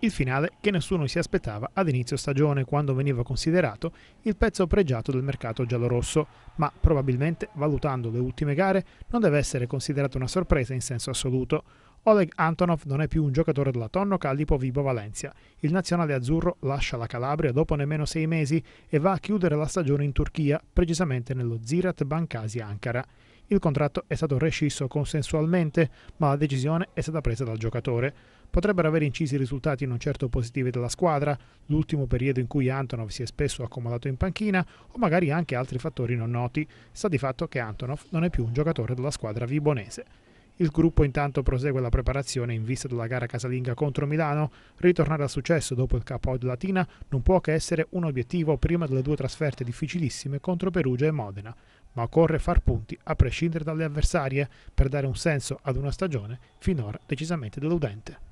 Il finale che nessuno si aspettava ad inizio stagione quando veniva considerato il pezzo pregiato del mercato giallorosso, ma probabilmente valutando le ultime gare non deve essere considerato una sorpresa in senso assoluto. Oleg Antonov non è più un giocatore della Tonno Calipo Vibo Valencia. Il nazionale azzurro lascia la Calabria dopo nemmeno sei mesi e va a chiudere la stagione in Turchia, precisamente nello Zirat Bankasi Ankara. Il contratto è stato rescisso consensualmente, ma la decisione è stata presa dal giocatore. Potrebbero aver incisi i risultati non certo positivi della squadra, l'ultimo periodo in cui Antonov si è spesso accomodato in panchina, o magari anche altri fattori non noti. Sta di fatto che Antonov non è più un giocatore della squadra vibonese. Il gruppo intanto prosegue la preparazione in vista della gara casalinga contro Milano. Ritornare al successo dopo il capo della Latina non può che essere un obiettivo prima delle due trasferte difficilissime contro Perugia e Modena ma occorre far punti a prescindere dalle avversarie per dare un senso ad una stagione finora decisamente deludente.